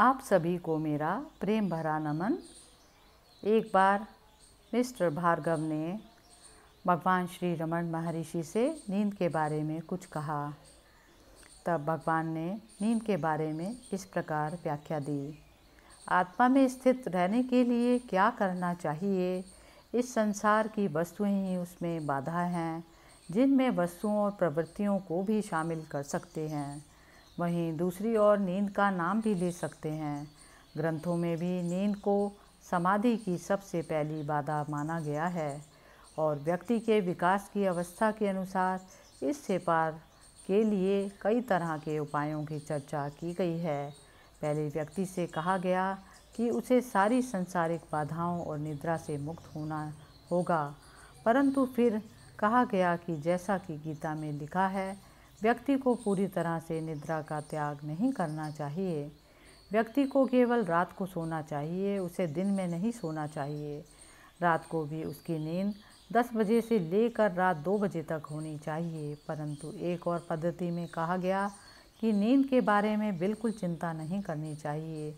आप सभी को मेरा प्रेम भरा नमन एक बार मिस्टर भार्गव ने भगवान श्री रमन महर्षि से नींद के बारे में कुछ कहा तब भगवान ने नींद के बारे में इस प्रकार व्याख्या दी आत्मा में स्थित रहने के लिए क्या करना चाहिए इस संसार की वस्तुएं ही उसमें बाधा हैं जिनमें वस्तुओं और प्रवृत्तियों को भी शामिल कर सकते हैं वहीं दूसरी ओर नींद का नाम भी ले सकते हैं ग्रंथों में भी नींद को समाधि की सबसे पहली बाधा माना गया है और व्यक्ति के विकास की अवस्था के अनुसार इससे पार के लिए कई तरह के उपायों की चर्चा की गई है पहले व्यक्ति से कहा गया कि उसे सारी संसारिक बाधाओं और निद्रा से मुक्त होना होगा परंतु फिर कहा गया कि जैसा कि गीता में लिखा है व्यक्ति को पूरी तरह से निद्रा का त्याग नहीं करना चाहिए व्यक्ति को केवल रात को सोना चाहिए उसे दिन में नहीं सोना चाहिए रात को भी उसकी नींद दस बजे से लेकर रात दो बजे तक होनी चाहिए परंतु एक और पद्धति में कहा गया कि नींद के बारे में बिल्कुल चिंता नहीं करनी चाहिए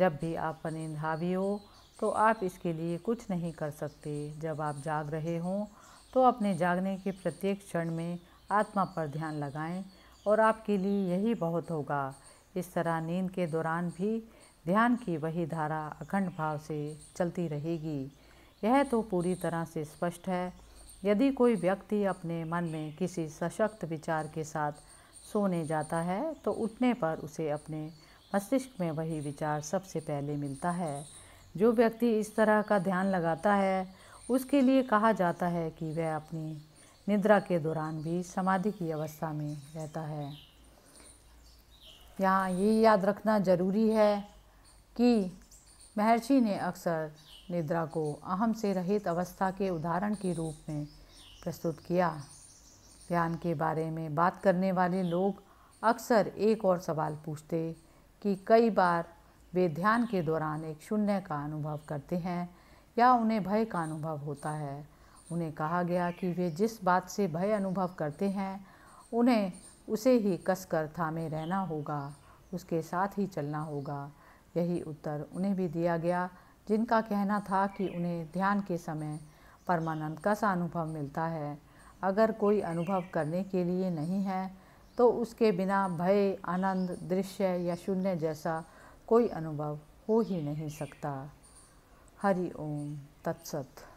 जब भी आप पर नींद हावी हो तो आप इसके लिए कुछ नहीं कर सकते जब आप जाग रहे हों तो अपने जागने के प्रत्येक क्षण में आत्मा पर ध्यान लगाएं और आपके लिए यही बहुत होगा इस तरह नींद के दौरान भी ध्यान की वही धारा अखंड भाव से चलती रहेगी यह तो पूरी तरह से स्पष्ट है यदि कोई व्यक्ति अपने मन में किसी सशक्त विचार के साथ सोने जाता है तो उठने पर उसे अपने मस्तिष्क में वही विचार सबसे पहले मिलता है जो व्यक्ति इस तरह का ध्यान लगाता है उसके लिए कहा जाता है कि वह अपनी निद्रा के दौरान भी समाधि की अवस्था में रहता है यहाँ ये याद रखना जरूरी है कि महर्षि ने अक्सर निद्रा को अहम से रहित अवस्था के उदाहरण के रूप में प्रस्तुत किया ध्यान के बारे में बात करने वाले लोग अक्सर एक और सवाल पूछते कि कई बार वे ध्यान के दौरान एक शून्य का अनुभव करते हैं या उन्हें भय का अनुभव होता है उन्हें कहा गया कि वे जिस बात से भय अनुभव करते हैं उन्हें उसे ही कसकर थामे रहना होगा उसके साथ ही चलना होगा यही उत्तर उन्हें भी दिया गया जिनका कहना था कि उन्हें ध्यान के समय परमानंद का सा अनुभव मिलता है अगर कोई अनुभव करने के लिए नहीं है तो उसके बिना भय आनंद दृश्य या शून्य जैसा कोई अनुभव हो ही नहीं सकता हरि ओम तत्सत